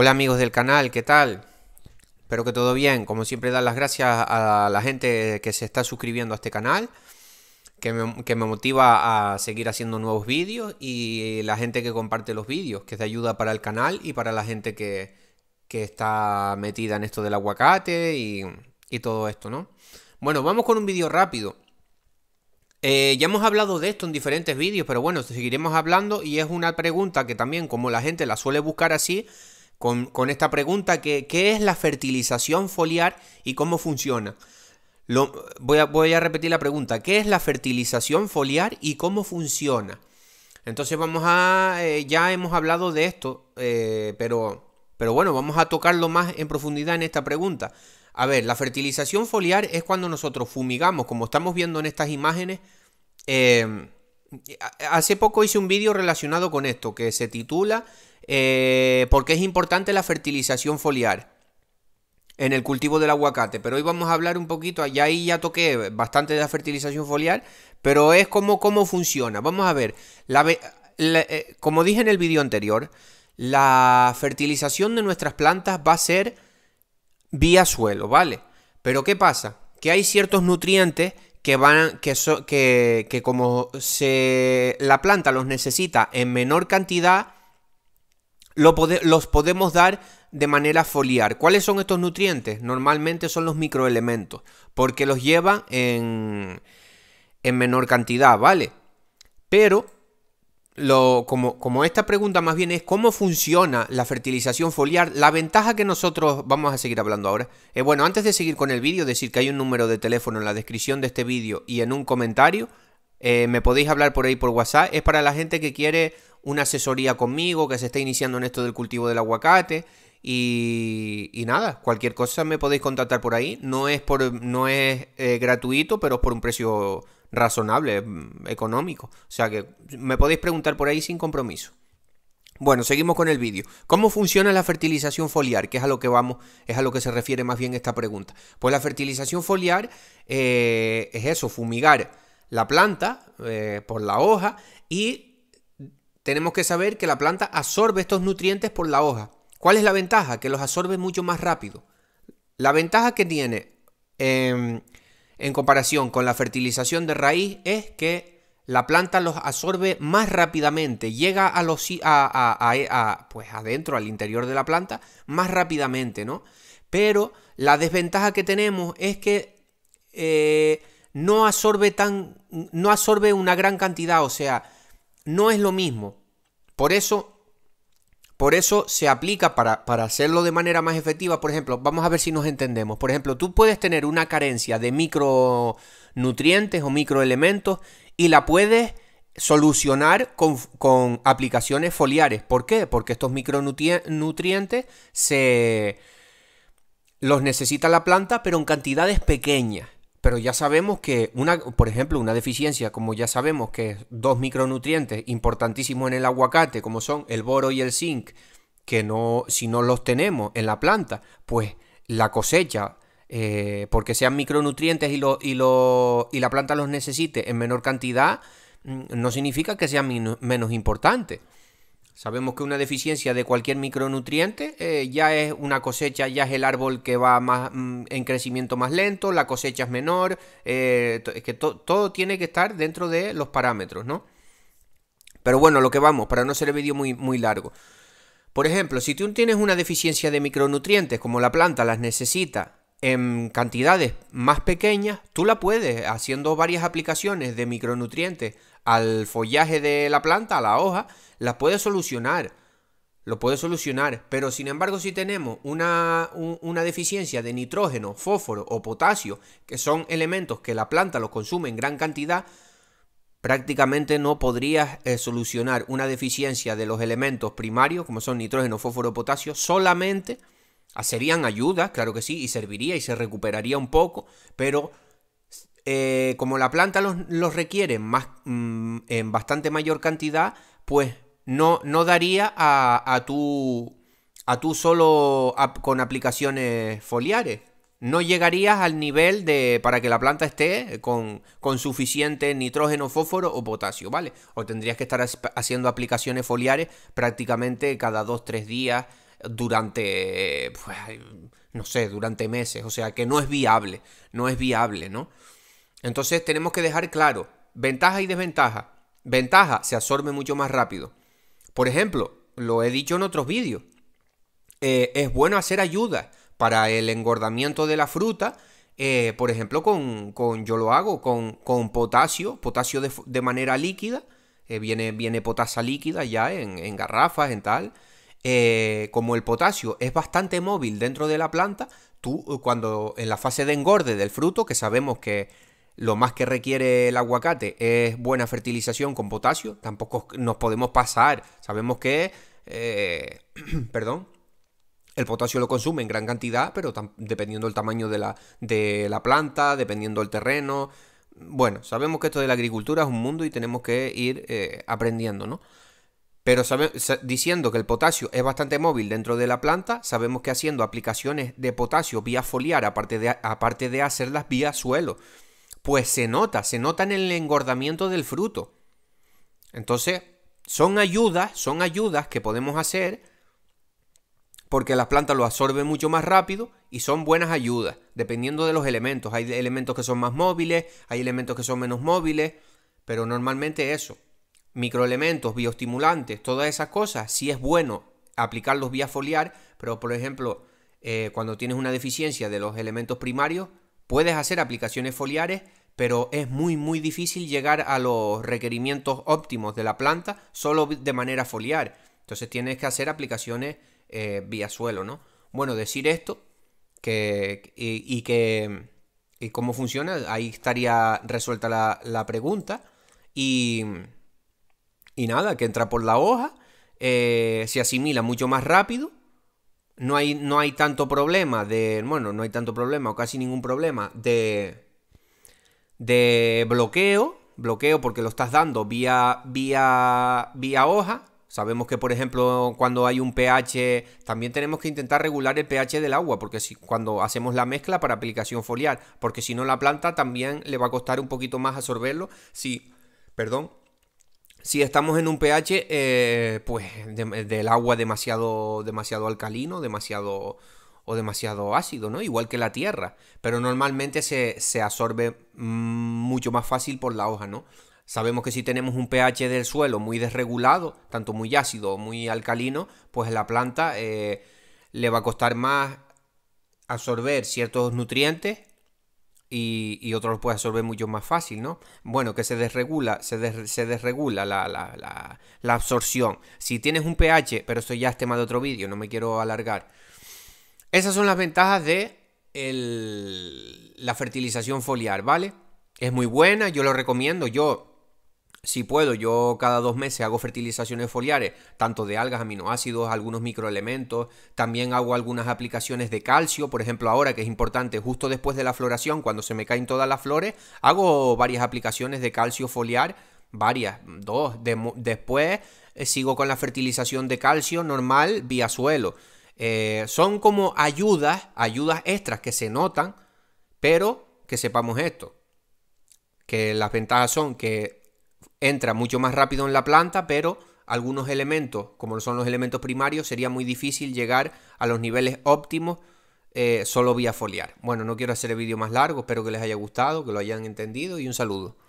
Hola amigos del canal, ¿qué tal? Espero que todo bien. Como siempre, dar las gracias a la gente que se está suscribiendo a este canal, que me, motiva a seguir haciendo nuevos vídeos y la gente que comparte los vídeos, que es de ayuda para el canal y para la gente que, está metida en esto del aguacate y, todo esto, ¿no? Bueno, vamos con un vídeo rápido. Eh, ya hemos hablado de esto en diferentes vídeos, pero bueno, seguiremos hablando y es una pregunta que también, como la gente la suele buscar así, con, esta pregunta que ¿qué es la fertilización foliar y cómo funciona? voy, a, repetir la pregunta. ¿Qué es la fertilización foliar y cómo funciona? Entonces vamos a... Eh, ya hemos hablado de esto, eh, pero, pero bueno, vamos a tocarlo más en profundidad en esta pregunta. A ver, la fertilización foliar es cuando nosotros fumigamos, como estamos viendo en estas imágenes, eh, hace poco hice un vídeo relacionado con esto que se titula eh, ¿Por qué es importante la fertilización foliar? en el cultivo del aguacate, pero hoy vamos a hablar un poquito, allá ahí ya toqué bastante de la fertilización foliar, pero es como cómo funciona. Vamos a ver, la, eh, como dije en el vídeo anterior, la fertilización de nuestras plantas va a ser vía suelo, ¿vale? Pero ¿qué pasa? Que hay ciertos nutrientes que van que, que, que como se la planta los necesita en menor cantidad lo los podemos dar de manera foliar. ¿Cuáles son estos nutrientes? Normalmente son los microelementos, porque los lleva en en menor cantidad, ¿vale? Pero lo, como, como esta pregunta más bien es cómo funciona la fertilización foliar, la ventaja que nosotros vamos a seguir hablando ahora. es bueno, antes de seguir con el vídeo, decir que hay un número de teléfono en la descripción de este vídeo y en un comentario. Eh, me podéis hablar por ahí por WhatsApp. Es para la gente que quiere una asesoría conmigo, que se está iniciando en esto del cultivo del aguacate. Y, y, nada, cualquier cosa me podéis contactar por ahí. No es, por, no es eh, gratuito, pero es por un precio razonable, mm, económico. O sea que me podéis preguntar por ahí sin compromiso. Bueno, seguimos con el vídeo. ¿Cómo funciona la fertilización foliar? Que es a lo que vamos, es a lo que se refiere más bien esta pregunta. Pues la fertilización foliar eh, es eso, fumigar la planta eh, por la hoja y tenemos que saber que la planta absorbe estos nutrientes por la hoja. ¿Cuál es la ventaja? Que los absorbe mucho más rápido. La ventaja que tiene em, en comparación con la fertilización de raíz es que la planta los absorbe más rápidamente, llega a los a, pues adentro, al interior de la planta, más rápidamente, ¿no? Pero la desventaja que tenemos es que eh, no absorbe tan. no absorbe una gran cantidad, o sea, no es lo mismo. Por eso por eso se aplica para, hacerlo de manera más efectiva. Por ejemplo, vamos a ver si nos entendemos. Por ejemplo, tú puedes tener una carencia de micronutrientes o microelementos y la puedes solucionar con, con aplicaciones foliares. ¿Por qué? Porque estos micronutrientes se los necesita la planta, pero en cantidades pequeñas pero ya sabemos que, una, por ejemplo, una deficiencia, como ya sabemos que dos micronutrientes importantísimos en el aguacate, como son el boro y el zinc, que no, si no los tenemos en la planta, pues la cosecha, eh, porque sean micronutrientes y, y, y la planta los necesite en menor cantidad, mm, no significa que sea menos importante. Sabemos que una deficiencia de cualquier micronutriente eh, ya es una cosecha, ya es el árbol que va más, mm, en crecimiento más lento, la cosecha es menor, eh, es que todo tiene que estar dentro de los parámetros, ¿no? Pero bueno, lo que vamos, para no ser el vídeo muy, muy largo. Por ejemplo, si tú tienes una deficiencia de micronutrientes, como la planta las necesita en cantidades más pequeñas, tú la puedes, haciendo varias aplicaciones de micronutrientes al follaje de la planta, a la hoja, las puede solucionar. Lo puede solucionar. Pero sin embargo, si tenemos una, deficiencia de nitrógeno, fósforo o potasio, que son elementos que la planta los consume en gran cantidad, prácticamente no podrías eh, solucionar una deficiencia de los elementos primarios, como son nitrógeno, fósforo, potasio, solamente hacerían ah, ayuda, claro que sí, y serviría y se recuperaría un poco, pero eh, como la planta los, requiere más, mm, en bastante mayor cantidad, pues no, no daría a, a tu, a tu solo con aplicaciones foliares. No llegarías al nivel de para que la planta esté con, suficiente nitrógeno, fósforo o potasio, ¿vale? O tendrías que estar haciendo aplicaciones foliares prácticamente cada 2-3 días durante, pues, no sé, durante meses. O sea que no es viable, no es viable, ¿no? Entonces tenemos que dejar claro, ventaja y desventaja. Ventaja, se absorbe mucho más rápido. Por ejemplo, lo he dicho en otros vídeos, eh, es bueno hacer ayuda para el engordamiento de la fruta. Eh, por ejemplo, con, yo lo hago con, potasio, potasio de, manera líquida. Eh, viene, viene potasa líquida ya en, garrafas, en tal. como el potasio es bastante móvil dentro de la planta, tú cuando en la fase de engorde del fruto, que sabemos que lo más que requiere el aguacate es buena fertilización con potasio. Tampoco nos podemos pasar. Sabemos que, eh, perdón, el potasio lo consume en gran cantidad, pero dependiendo del tamaño de la, de la planta, dependiendo del terreno. Bueno, sabemos que esto de la agricultura es un mundo y tenemos que ir eh, aprendiendo, ¿no? Pero diciendo que el potasio es bastante móvil dentro de la planta, sabemos que haciendo aplicaciones de potasio vía foliar, aparte de, aparte de hacerlas vía suelo, pues se nota, se nota en el engordamiento del fruto. Entonces, son ayudas, son ayudas que podemos hacer porque las plantas lo absorben mucho más rápido y son buenas ayudas, dependiendo de los elementos. Hay elementos que son más móviles, hay elementos que son menos móviles, pero normalmente eso, microelementos, bioestimulantes, todas esas cosas, sí es bueno aplicarlos vía foliar, pero por ejemplo, eh, cuando tienes una deficiencia de los elementos primarios, puedes hacer aplicaciones foliares pero es muy muy difícil llegar a los requerimientos óptimos de la planta solo de manera foliar. Entonces tienes que hacer aplicaciones eh, vía suelo, ¿no? Bueno, decir esto y, que y cómo funciona, ahí estaría resuelta la, pregunta. Y, y, nada, que entra por la hoja, eh, se asimila mucho más rápido. No hay, no hay tanto problema de. Bueno, no hay tanto problema o casi ningún problema de de bloqueo, bloqueo porque lo estás dando vía, vía, vía hoja. Sabemos que, por ejemplo, cuando hay un pH, también tenemos que intentar regular el pH del agua, porque si, cuando hacemos la mezcla para aplicación foliar, porque si no la planta también le va a costar un poquito más absorberlo. Si, perdón, si estamos en un pH, eh, pues del agua demasiado, demasiado alcalino, demasiado, o demasiado ácido, ¿no? Igual que la tierra, pero normalmente se, se absorbe mm, mucho más fácil por la hoja, ¿no? Sabemos que si tenemos un pH del suelo muy desregulado, tanto muy ácido o muy alcalino, pues la planta eh, le va a costar más absorber ciertos nutrientes y, otros los puede absorber mucho más fácil, ¿no? Bueno, que se desregula, se, desregula la, la, la, la absorción. Si tienes un pH, pero esto ya es tema de otro vídeo, no me quiero alargar esas son las ventajas de la fertilización foliar, ¿vale? Es muy buena, yo lo recomiendo, yo si puedo, yo cada dos meses hago fertilizaciones foliares, tanto de algas, aminoácidos, algunos microelementos, también hago algunas aplicaciones de calcio, por ejemplo ahora que es importante, justo después de la floración, cuando se me caen todas las flores, hago varias aplicaciones de calcio foliar, varias, dos, después eh, sigo con la fertilización de calcio normal vía suelo. Eh, son como ayudas, ayudas extras que se notan, pero que sepamos esto, que las ventajas son que entra mucho más rápido en la planta, pero algunos elementos, como son los elementos primarios, sería muy difícil llegar a los niveles óptimos eh, solo vía foliar. Bueno, no quiero hacer el vídeo más largo, espero que les haya gustado, que lo hayan entendido y un saludo.